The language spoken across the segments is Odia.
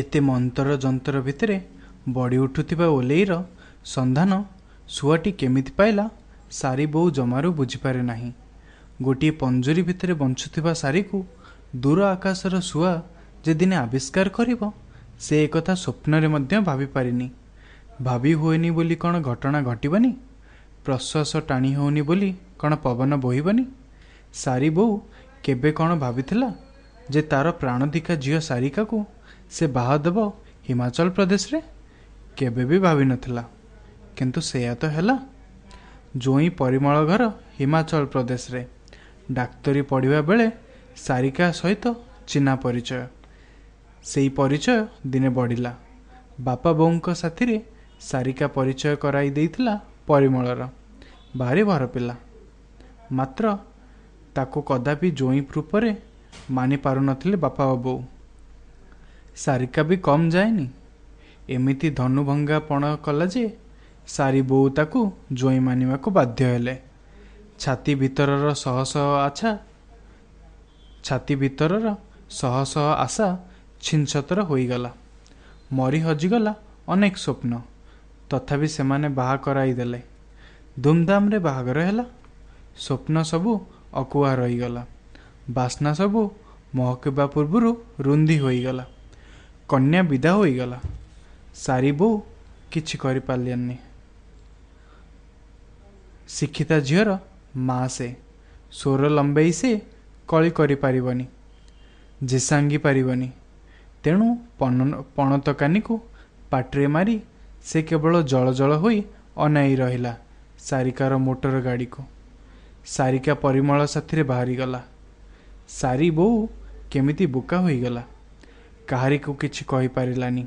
ଏତେ ମନ୍ତର ଯନ୍ତର ଭିତରେ ବଡ଼ି ଉଠୁଥିବା ଓଲେଇର ସନ୍ଧାନ ଶୁଆଟି କେମିତି ପାଇଲା ସାରି ବୋଉ ଜମାରୁ ବୁଝିପାରେ ନାହିଁ ଗୋଟିଏ ପଞ୍ଜୁରୀ ଭିତରେ ବଞ୍ଚୁଥିବା ସାରିକୁ ଦୂର ଆକାଶର ଶୁଆ ଯେ ଦିନେ ଆବିଷ୍କାର କରିବ ସେ ଏକଥା ସ୍ୱପ୍ନରେ ମଧ୍ୟ ଭାବିପାରିନି ଭାବି ହୁଏନି ବୋଲି କ'ଣ ଘଟଣା ଘଟିବନି ପ୍ରଶ୍ୱାସ ଟାଣି ହେଉନି ବୋଲି କ'ଣ ପବନ ବୋହିବନି ସାରି ବୋଉ କେବେ କ'ଣ ଭାବିଥିଲା ଯେ ତାର ପ୍ରାଣଧିକା ଝିଅ ସାରିକାକୁ ସେ ବାହାଦେବ ହିମାଚଳ ପ୍ରଦେଶରେ କେବେ ବି ଭାବିନଥିଲା କିନ୍ତୁ ସେୟା ତ ହେଲା ଜ୍ୱଇଁ ପରିମଳ ଘର ହିମାଚଳ ପ୍ରଦେଶରେ ଡାକ୍ତରୀ ପଢ଼ିବା ବେଳେ ସାରିକା ସହିତ ଚିହ୍ନା ପରିଚୟ ସେହି ପରିଚୟ ଦିନେ ବଢ଼ିଲା ବାପା ବୋଉଙ୍କ ସାଥିରେ ସାରିକା ପରିଚୟ କରାଇ ଦେଇଥିଲା ପରିମଳର ଭାରି ଭର ପିଲା ମାତ୍ର ତାକୁ କଦାପି ଜୋଇଁ ରୂପରେ ମାନିପାରୁନଥିଲେ ବାପା ବୋଉ ସାରିକା ବି କମ୍ ଯାଏନି ଏମିତି ଧନୁଭଙ୍ଗା ପଣ କଲା ଯେ ସାରି ବୋଉ ତାକୁ ଜୁଇଁ ମାନିବାକୁ ବାଧ୍ୟ ହେଲେ ଛାତି ଭିତରର ଶହ ଶହ ଆଛା ଛାତି ଭିତରର ଶହ ଶହ ଆଶା ଛିନ୍ଛତର ହୋଇଗଲା ମରି ହଜିଗଲା ଅନେକ ସ୍ୱପ୍ନ ତଥାପି ସେମାନେ ବାହା କରାଇଦେଲେ ଧୁମ୍ଧାମ୍ରେ ବାହାଘର ହେଲା ସ୍ୱପ୍ନ ସବୁ ଅକୁଆ ରହିଗଲା ବାସ୍ନା ସବୁ ମହକିବା ପୂର୍ବରୁ ରୁନ୍ଧି ହୋଇଗଲା କନ୍ୟା ବିଦା ହୋଇଗଲା ସାରି ବୋଉ କିଛି କରିପାରିଲେନି ଶିକ୍ଷିତା ଝିଅର ମା ସେ ସ୍ୱର ଲମ୍ବେଇ ସେ କଳି କରିପାରିବନି ଜେସାଙ୍ଗି ପାରିବନି ତେଣୁ ପଣତକାନିକୁ ପାଟିରେ ମାରି ସେ କେବଳ ଜଳ ଜଳ ହୋଇ ଅନାଇ ରହିଲା ସାରିକାର ମୋଟର ଗାଡ଼ିକୁ ସାରିକା ପରିମଳ ସାଥିରେ ବାହାରିଗଲା ସାରି ବୋଉ କେମିତି ବୋକା ହୋଇଗଲା କାହାରିକୁ କିଛି କହିପାରିଲାନି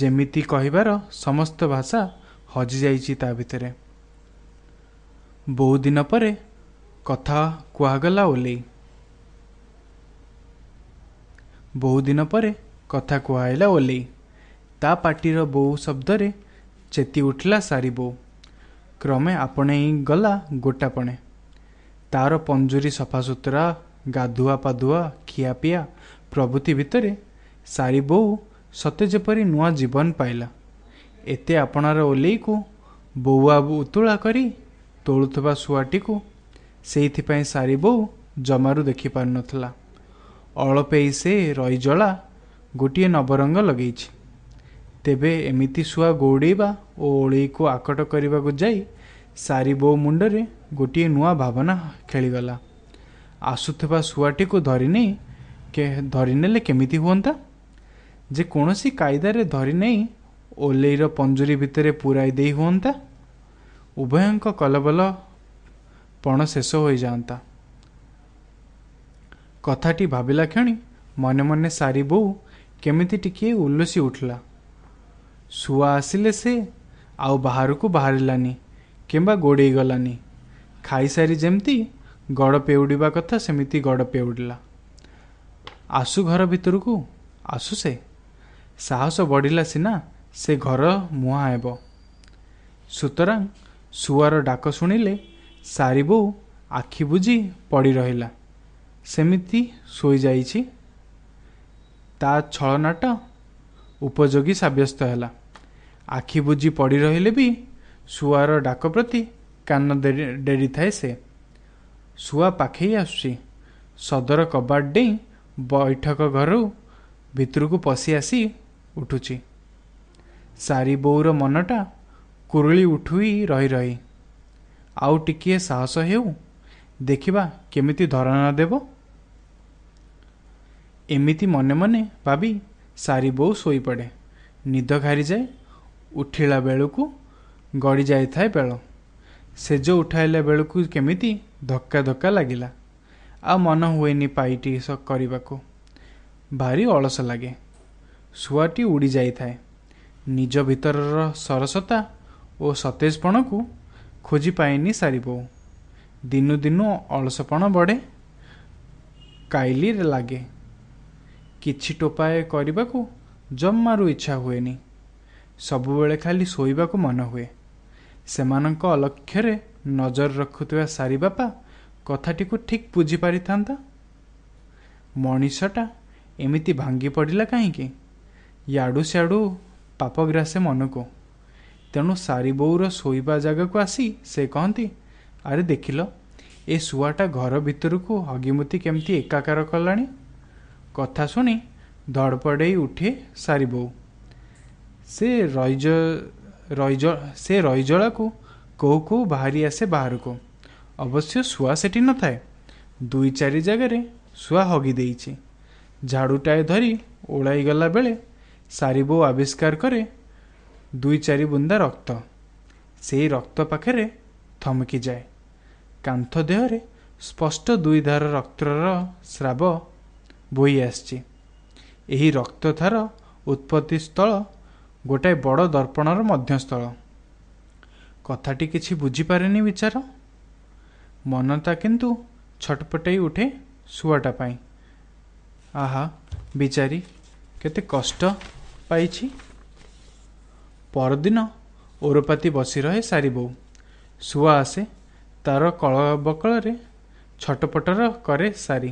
ଯେମିତି କହିବାର ସମସ୍ତ ଭାଷା ହଜିଯାଇଛି ତା ଭିତରେ ବହୁ ଦିନ ପରେ କଥା କୁହାଗଲା ଓଲେଇ ବହୁ ଦିନ ପରେ କଥା କୁହାହେଲା ଓଲେଇ ତା ପାଟିର ବୋଉ ଶବ୍ଦରେ ଚେତି ଉଠିଲା ସାରି ବୋଉ କ୍ରମେ ଆପଣେଇ ଗଲା ଗୋଟାପଣେ ତାର ପଞ୍ଜୁରୀ ସଫାସୁତୁରା ଗାଧୁଆ ପାଧୁଆ ଖିଆପିଆ ପ୍ରଭୃତି ଭିତରେ ସାରି ବୋଉ ସତେ ଯେପରି ନୂଆ ଜୀବନ ପାଇଲା ଏତେ ଆପଣାର ଓଲେଇକୁ ବୋଉ ଆବୁ ଉତୁଳା କରି ତୋଳୁଥିବା ଶୁଆଟିକୁ ସେଇଥିପାଇଁ ସାରି ବୋଉ ଜମାରୁ ଦେଖିପାରୁନଥିଲା ଅଳପେଇ ସେ ରହିଜଳା ଗୋଟିଏ ନବରଙ୍ଗ ଲଗେଇଛି ତେବେ ଏମିତି ଶୁଆ ଗୌଡ଼େଇବା ଓ ଓଳେଇକୁ ଆକଟ କରିବାକୁ ଯାଇ ସାରି ବୋଉ ମୁଣ୍ଡରେ ଗୋଟିଏ ନୂଆ ଭାବନା ଖେଳିଗଲା ଆସୁଥିବା ଶୁଆଟିକୁ ଧରିନେଇ ଧରିନେଲେ କେମିତି ହୁଅନ୍ତା ଯେ କୌଣସି କାଇଦାରେ ଧରି ନେଇ ଓଲେଇର ପଞ୍ଜୁରୀ ଭିତରେ ପୁରାଇ ଦେଇ ହୁଅନ୍ତା ଉଭୟଙ୍କ କଲବଲ ପଣ ଶେଷ ହୋଇଯାଆନ୍ତା କଥାଟି ଭାବିଲା କ୍ଷଣି ମନେ ମନେ ସାରି ବୋଉ କେମିତି ଟିକିଏ ଉଲ୍ଲୁସି ଉଠିଲା ଶୁଆ ଆସିଲେ ସେ ଆଉ ବାହାରକୁ ବାହାରିଲାନି କିମ୍ବା ଗୋଡ଼େଇ ଗଲାନି ଖାଇସାରି ଯେମିତି ଗଡ଼ ପେଉଡ଼ିବା କଥା ସେମିତି ଗଡ଼ ପେଉଡ଼ିଲା ଆସୁ ଘର ଭିତରକୁ ଆସୁ ସେ ସାହସ ବଢ଼ିଲା ସିନା ସେ ଘର ମୁହାଁ ହେବ ସୁତରାଂ ଶୁଆର ଡାକ ଶୁଣିଲେ ସାରି ବୋଉ ଆଖି ବୁଜି ପଡ଼ି ରହିଲା ସେମିତି ଶୋଇଯାଇଛି ତା ଛଳନାଟ ଉପଯୋଗୀ ସାବ୍ୟସ୍ତ ହେଲା ଆଖି ବୁଜି ପଡ଼ି ରହିଲେ ବି ଶୁଆର ଡାକ ପ୍ରତି କାନ ଡେରିଥାଏ ସେ ଶୁଆ ପାଖେଇ ଆସୁଛି ସଦର କବାଟ ଡେଇଁ ବୈଠକ ଘରୁ ଭିତରକୁ ପଶି ଆସି ଉଠୁଛି ସାରି ବୋଉର ମନଟା କୁରୁଳି ଉଠୁଇ ରହି ରହି ଆଉ ଟିକିଏ ସାହସ ହେଉ ଦେଖିବା କେମିତି ଧରଣା ଦେବ ଏମିତି ମନେ ମନେ ଭାବି ସାରି ବୋଉ ଶୋଇପଡ଼େ ନିଦ ଘାରିଯାଏ ଉଠିଲା ବେଳକୁ ଗଡ଼ିଯାଇଥାଏ ବେଳ ସେଜ ଉଠାଇଲା ବେଳକୁ କେମିତି ଧକ୍କା ଧକ୍କା ଲାଗିଲା ଆଉ ମନ ହୁଏନି ପାଇଟି କରିବାକୁ ଭାରି ଅଳସ ଲାଗେ ଶୁଆଟି ଉଡ଼ିଯାଇଥାଏ ନିଜ ଭିତରର ସରସତା ଓ ସତେଜପଣକୁ ଖୋଜି ପାଇନି ସାରିବୁ ଦିନୁ ଦିନୁ ଅଳସପଣ ବଢ଼େ କାଇଲି ଲାଗେ କିଛି ଟୋପାଏ କରିବାକୁ ଜମାରୁ ଇଚ୍ଛା ହୁଏନି ସବୁବେଳେ ଖାଲି ଶୋଇବାକୁ ମନ ହୁଏ ସେମାନଙ୍କ ଅଲକ୍ଷ୍ୟରେ ନଜର ରଖୁଥିବା ସାରି ବାପା କଥାଟିକୁ ଠିକ୍ ବୁଝିପାରିଥାନ୍ତା ମଣିଷଟା ଏମିତି ଭାଙ୍ଗି ପଡ଼ିଲା କାହିଁକି ଇଆଡ଼ୁ ସିଆଡ଼ୁ ପାପଗ୍ରାସେ ମନକୁ ତେଣୁ ସାରିବୋଉର ଶୋଇବା ଜାଗାକୁ ଆସି ସେ କହନ୍ତି ଆରେ ଦେଖିଲ ଏ ଶୁଆଟା ଘର ଭିତରକୁ ହଗିମତି କେମିତି ଏକାକାର କଲାଣି କଥା ଶୁଣି ଧଡ଼ପଡ଼େଇ ଉଠେ ସାରିବୋଉ ସେ ରଇଜ ରଇଜ ସେ ରଇଜଳାକୁ କେଉଁ କେଉଁ ବାହାରି ଆସେ ବାହାରକୁ ଅବଶ୍ୟ ଶୁଆ ସେଠି ନଥାଏ ଦୁଇ ଚାରି ଜାଗାରେ ଶୁଆ ହଗି ଦେଇଛି ଝାଡ଼ୁଟାଏ ଧରି ଓଳାଇ ଗଲାବେଳେ ସାରିବୋ ଆବିଷ୍କାର କରେ ଦୁଇ ଚାରି ବୁନ୍ଦା ରକ୍ତ ସେହି ରକ୍ତ ପାଖରେ ଥମକି ଯାଏ କାନ୍ଥ ଦେହରେ ସ୍ପଷ୍ଟ ଦୁଇ ଦୁଇଧାର ରକ୍ତର ସ୍ରାବ ବୋହି ଆସିଛି ଏହି ରକ୍ତଧାର ଉତ୍ପତ୍ତି ସ୍ଥଳ ଗୋଟାଏ ବଡ଼ ଦର୍ପଣର ମଧ୍ୟସ୍ଥଳ କଥାଟି କିଛି ବୁଝିପାରେନି ବିଚାର ମନତା କିନ୍ତୁ ଛଟପଟେଇ ଉଠେ ଶୁଆଟା ପାଇଁ ଆହା ବିଚାରି କେତେ କଷ୍ଟ ପାଇଛି ପରଦିନ ଓରପାତି ବସି ରହେ ସାରି ବୋଉ ଶୁଆ ଆସେ ତାର କଳ ବକଳରେ ଛଟପଟର କରେ ସାରି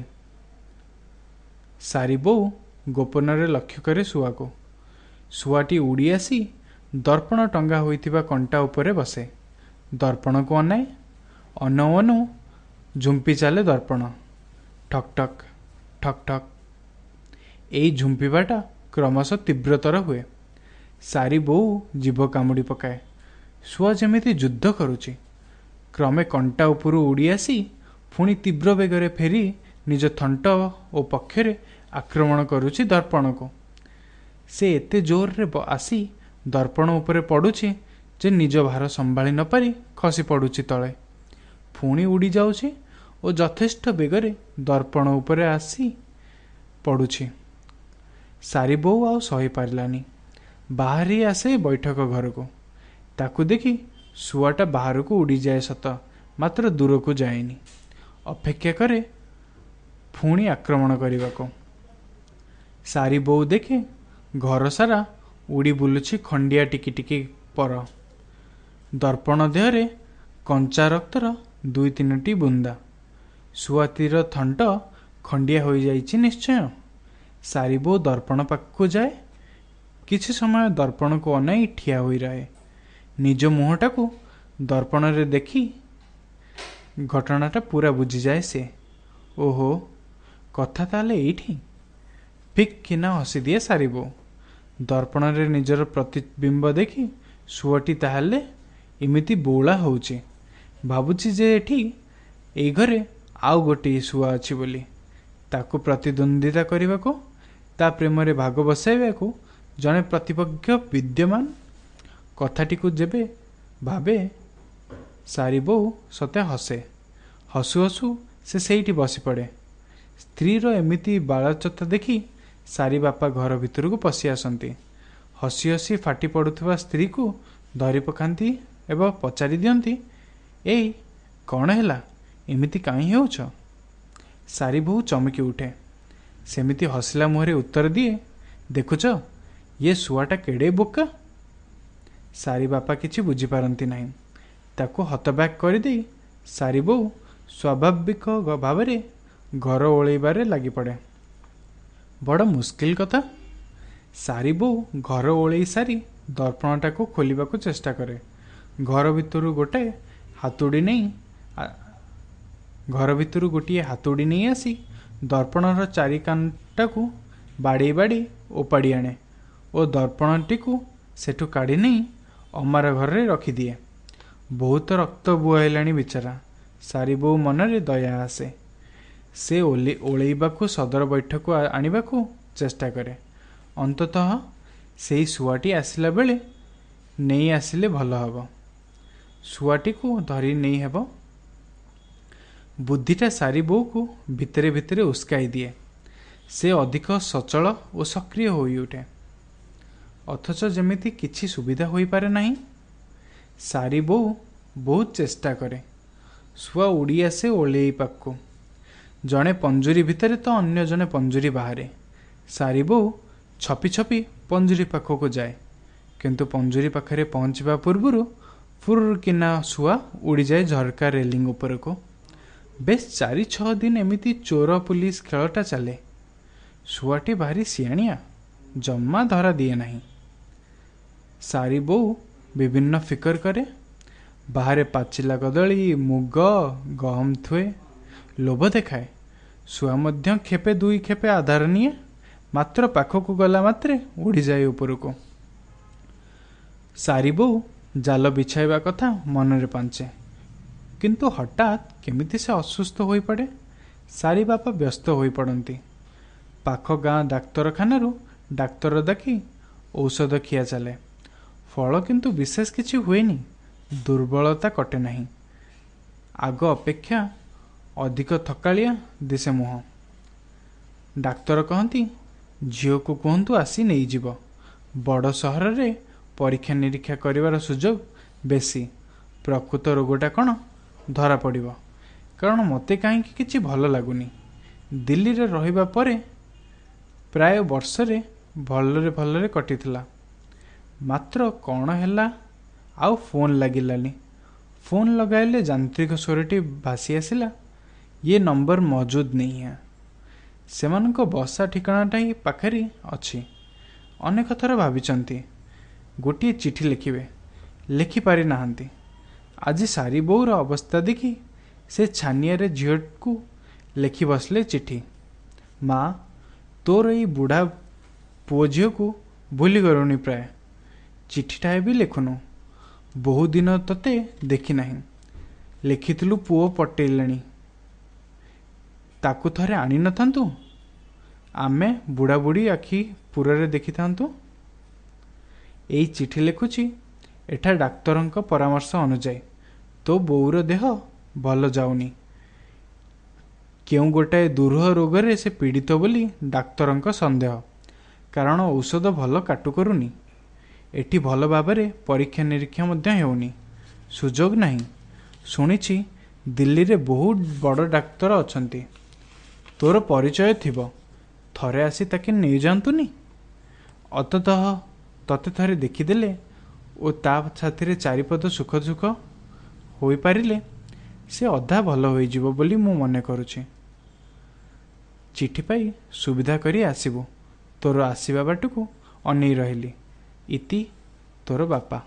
ସାରି ବୋଉ ଗୋପନରେ ଲକ୍ଷ୍ୟ କରେ ଶୁଆକୁ ଶୁଆଟି ଉଡ଼ି ଆସି ଦର୍ପଣ ଟଙ୍ଗା ହୋଇଥିବା କଣ୍ଟା ଉପରେ ବସେ ଦର୍ପଣକୁ ଅନାଏ ଅନଉ ଅନୁ ଝୁମ୍ପି ଚାଲେ ଦର୍ପଣ ଠକ୍ ଠକ୍ ଠକ୍ ଠକ୍ ଏଇ ଝୁମ୍ପିବାଟା କ୍ରମଶଃ ତୀବ୍ରତର ହୁଏ ସାରି ବୋଉ ଜୀବ କାମୁଡ଼ି ପକାଏ ଶୁଆ ଯେମିତି ଯୁଦ୍ଧ କରୁଛି କ୍ରମେ କଣ୍ଟା ଉପରୁ ଉଡ଼ି ଆସି ପୁଣି ତୀବ୍ର ବେଗରେ ଫେରି ନିଜ ଥଣ୍ଟ ଓ ପକ୍ଷରେ ଆକ୍ରମଣ କରୁଛି ଦର୍ପଣକୁ ସେ ଏତେ ଜୋରରେ ଆସି ଦର୍ପଣ ଉପରେ ପଡ଼ୁଛି ଯେ ନିଜ ଭାର ସମ୍ଭାଳି ନ ପାରି ଖସି ପଡ଼ୁଛି ତଳେ ପୁଣି ଉଡ଼ିଯାଉଛି ଓ ଯଥେଷ୍ଟ ବେଗରେ ଦର୍ପଣ ଉପରେ ଆସି ପଡ଼ୁଛି ସାରି ବୋଉ ଆଉ ସହି ପାରିଲାନି ବାହାରି ଆସେ ବୈଠକ ଘରକୁ ତାକୁ ଦେଖି ଶୁଆଟା ବାହାରକୁ ଉଡ଼ିଯାଏ ସତ ମାତ୍ର ଦୂରକୁ ଯାଏନି ଅପେକ୍ଷା କରେ ପୁଣି ଆକ୍ରମଣ କରିବାକୁ ସାରି ବୋଉ ଦେଖେ ଘର ସାରା ଉଡ଼ି ବୁଲୁଛି ଖଣ୍ଡିଆ ଟିକି ଟିକି ପର ଦର୍ପଣ ଦେହରେ କଞ୍ଚା ରକ୍ତର ଦୁଇ ତିନୋଟି ବୁନ୍ଦା ଶୁଆତିର ଥଣ୍ଟ ଖଣ୍ଡିଆ ହୋଇଯାଇଛି ନିଶ୍ଚୟ ସାରିବୋ ଦର୍ପଣ ପାଖକୁ ଯାଏ କିଛି ସମୟ ଦର୍ପଣକୁ ଅନାଇ ଠିଆ ହୋଇ ରହେ ନିଜ ମୁହଁଟାକୁ ଦର୍ପଣରେ ଦେଖି ଘଟଣାଟା ପୁରା ବୁଝିଯାଏ ସେ ଓହୋ କଥା ତାହେଲେ ଏଇଠି ଫିକ୍ କିନା ହସିଦିଏ ସାରିବୋ ଦର୍ପଣରେ ନିଜର ପ୍ରତିବିମ୍ବ ଦେଖି ଶୁଅଟି ତାହେଲେ ଏମିତି ବଉଳା ହେଉଛି ଭାବୁଛି ଯେ ଏଠି ଏଇ ଘରେ ଆଉ ଗୋଟିଏ ଶୁଆ ଅଛି ବୋଲି ତାକୁ ପ୍ରତିଦ୍ୱନ୍ଦ୍ୱିତା କରିବାକୁ ତା ପ୍ରେମରେ ଭାଗ ବସାଇବାକୁ ଜଣେ ପ୍ରତିପକ୍ଷ ବିଦ୍ୟମାନ କଥାଟିକୁ ଯେବେ ଭାବେ ସାରି ବୋଉ ସତେ ହସେ ହସୁ ହସୁ ସେ ସେଇଠି ବସିପଡ଼େ ସ୍ତ୍ରୀର ଏମିତି ବାଳଚତା ଦେଖି ସାରି ବାପା ଘର ଭିତରକୁ ପଶି ଆସନ୍ତି ହସି ହସି ଫାଟି ପଡ଼ୁଥିବା ସ୍ତ୍ରୀକୁ ଧରି ପକାନ୍ତି ଏବଂ ପଚାରି ଦିଅନ୍ତି ଏଇ କ'ଣ ହେଲା ଏମିତି କାହିଁ ହେଉଛ ସାରି ବୋହୂ ଚମକି ଉଠେ ସେମିତି ହସିଲା ମୁହଁରେ ଉତ୍ତର ଦିଏ ଦେଖୁଛ ଇଏ ଶୁଆଟା କେଡ଼େ ବୋକା ସାରି ବାପା କିଛି ବୁଝିପାରନ୍ତି ନାହିଁ ତାକୁ ହତବ୍ୟାକ କରିଦେଇ ସାରି ବୋଉ ସ୍ୱାଭାବିକ ଭାବରେ ଘର ଓଳେଇବାରେ ଲାଗିପଡ଼େ ବଡ଼ ମୁସ୍କିଲ କଥା ସାରି ବୋଉ ଘର ଓଳେଇ ସାରି ଦର୍ପଣଟାକୁ ଖୋଲିବାକୁ ଚେଷ୍ଟା କରେ ଘର ଭିତରୁ ଗୋଟେ ହାତୁଡ଼ି ନେଇ ଘର ଭିତରୁ ଗୋଟିଏ ହାତୁଡ଼ି ନେଇ ଆସି ଦର୍ପଣର ଚାରିକାନ୍ତାକୁ ବାଡ଼େଇ ବାଡ଼ି ଓପାଡ଼ି ଆଣେ ଓ ଦର୍ପଣଟିକୁ ସେଠୁ କାଢ଼ି ନେଇ ଅମାର ଘରେ ରଖିଦିଏ ବହୁତ ରକ୍ତ ବୁହା ହେଲାଣି ବିଚାରା ସାରି ବୋଉ ମନରେ ଦୟା ଆସେ ସେ ଓଲେ ଓଳେଇବାକୁ ସଦର ବୈଠକ ଆଣିବାକୁ ଚେଷ୍ଟା କରେ ଅନ୍ତତଃ ସେଇ ଶୁଆଟି ଆସିଲା ବେଳେ ନେଇ ଆସିଲେ ଭଲ ହେବ ଶୁଆଟିକୁ ଧରି ନେଇ ହେବ ବୁଦ୍ଧିଟା ସାରି ବୋଉକୁ ଭିତରେ ଭିତରେ ଉସ୍କାଇ ଦିଏ ସେ ଅଧିକ ସଚଳ ଓ ସକ୍ରିୟ ହୋଇଉଠେ ଅଥଚ ଯେମିତି କିଛି ସୁବିଧା ହୋଇପାରେ ନାହିଁ ସାରି ବୋଉ ବହୁତ ଚେଷ୍ଟା କରେ ଶୁଆ ଉଡ଼ି ଆସେ ଓଳେଇ ପାଖକୁ ଜଣେ ପଞ୍ଜୁରୀ ଭିତରେ ତ ଅନ୍ୟ ଜଣେ ପଞ୍ଜୁରୀ ବାହାରେ ସାରି ବୋଉ ଛପି ଛପି ପଞ୍ଜୁରୀ ପାଖକୁ ଯାଏ କିନ୍ତୁ ପଞ୍ଜୁରୀ ପାଖରେ ପହଞ୍ଚିବା ପୂର୍ବରୁ ଫୁର୍ କିନା ଶୁଆ ଉଡ଼ିଯାଏ ଝରକା ରେଲିଙ୍ଗ ଉପରକୁ ବେଶ ଚାରି ଛଅ ଦିନ ଏମିତି ଚୋର ପୋଲିସ ଖେଳଟା ଚାଲେ ଶୁଆଟି ଭାରି ସିଆଣିଆ ଜମା ଧରା ଦିଏ ନାହିଁ ସାରି ବୋଉ ବିଭିନ୍ନ ଫିକର କରେ ବାହାରେ ପାଚିଲା କଦଳୀ ମୁଗ ଗହମ ଥୁଏ ଲୋଭ ଦେଖାଏ ଶୁଆ ମଧ୍ୟ କ୍ଷେପେ ଦୁଇ କ୍ଷେପେ ଆଧାର ନିଏ ମାତ୍ର ପାଖକୁ ଗଲା ମାତ୍ରେ ଉଡ଼ିଯାଏ ଉପରକୁ ସାରି ବୋଉ ଜାଲ ବିଛାଇବା କଥା ମନରେ ପାଞ୍ଚେ କିନ୍ତୁ ହଠାତ୍ କେମିତି ସେ ଅସୁସ୍ଥ ହୋଇପଡ଼େ ସାରି ବାପା ବ୍ୟସ୍ତ ହୋଇପଡ଼ନ୍ତି ପାଖ ଗାଁ ଡାକ୍ତରଖାନାରୁ ଡାକ୍ତର ଦେଖି ଔଷଧ ଖିଆ ଚାଲେ ଫଳ କିନ୍ତୁ ବିଶେଷ କିଛି ହୁଏନି ଦୁର୍ବଳତା କଟେ ନାହିଁ ଆଗ ଅପେକ୍ଷା ଅଧିକ ଥକାଳିଆ ଦିଶେ ମୁହଁ ଡାକ୍ତର କହନ୍ତି ଝିଅକୁ କୁହନ୍ତୁ ଆସି ନେଇଯିବ ବଡ଼ ସହରରେ ପରୀକ୍ଷା ନିରୀକ୍ଷା କରିବାର ସୁଯୋଗ ବେଶୀ ପ୍ରକୃତ ରୋଗଟା କ'ଣ ଧରା ପଡ଼ିବ କାରଣ ମୋତେ କାହିଁକି କିଛି ଭଲ ଲାଗୁନି ଦିଲ୍ଲୀରେ ରହିବା ପରେ ପ୍ରାୟ ବର୍ଷରେ ଭଲରେ ଭଲରେ କଟିଥିଲା ମାତ୍ର କ'ଣ ହେଲା ଆଉ ଫୋନ୍ ଲାଗିଲାନି ଫୋନ୍ ଲଗାଇଲେ ଯାନ୍ତ୍ରିକ ସ୍ୱରଟି ଭାସି ଆସିଲା ଇଏ ନମ୍ବର ମହଜୁଦ ନେଇଆ ସେମାନଙ୍କ ବସା ଠିକଣାଟା ହିଁ ପାଖରେ ଅଛି ଅନେକ ଥର ଭାବିଛନ୍ତି ଗୋଟିଏ ଚିଠି ଲେଖିବେ ଲେଖିପାରି ନାହାନ୍ତି ଆଜି ସାରି ବୋଉର ଅବସ୍ଥା ଦେଖି ସେ ଛାନିଆରେ ଝିଅକୁ ଲେଖି ବସିଲେ ଚିଠି ମା ତୋର ଏଇ ବୁଢ଼ା ପୁଅ ଝିଅକୁ ଭୁଲିଗଲୁଣି ପ୍ରାୟ ଚିଠିଟା ଏବେ ଲେଖୁନୁ ବହୁଦିନ ତତେ ଦେଖିନାହିଁ ଲେଖିଥିଲୁ ପୁଅ ପଟେଇଲେଣି ତାକୁ ଥରେ ଆଣିନଥାନ୍ତୁ ଆମେ ବୁଢ଼ାବୁଢ଼ୀ ଆଖି ପୁରରେ ଦେଖିଥାନ୍ତୁ ଏଇ ଚିଠି ଲେଖୁଛି ଏଠା ଡାକ୍ତରଙ୍କ ପରାମର୍ଶ ଅନୁଯାୟୀ ତୋ ବୋଉର ଦେହ ଭଲ ଯାଉନି କେଉଁ ଗୋଟାଏ ଦୂର୍ହ ରୋଗରେ ସେ ପୀଡ଼ିତ ବୋଲି ଡାକ୍ତରଙ୍କ ସନ୍ଦେହ କାରଣ ଔଷଧ ଭଲ କାଟୁ କରୁନି ଏଠି ଭଲ ଭାବରେ ପରୀକ୍ଷା ନିରୀକ୍ଷା ମଧ୍ୟ ହେଉନି ସୁଯୋଗ ନାହିଁ ଶୁଣିଛି ଦିଲ୍ଲୀରେ ବହୁତ ବଡ଼ ଡାକ୍ତର ଅଛନ୍ତି ତୋର ପରିଚୟ ଥିବ ଥରେ ଆସି ତାକେ ନେଇଯାଆନ୍ତୁନି ଅତତଃ ତତେ ଥରେ ଦେଖିଦେଲେ ଓ ତା ସାଥିରେ ଚାରିପଦ ସୁଖ ସୁଖ ହୋଇପାରିଲେ ସେ ଅଧା ଭଲ ହୋଇଯିବ ବୋଲି ମୁଁ ମନେ କରୁଛି ଚିଠି ପାଇ ସୁବିଧା କରି ଆସିବୁ ତୋର ଆସିବା ବାଟକୁ ଅନେଇ ରହିଲି ଇତି ତୋର ବାପା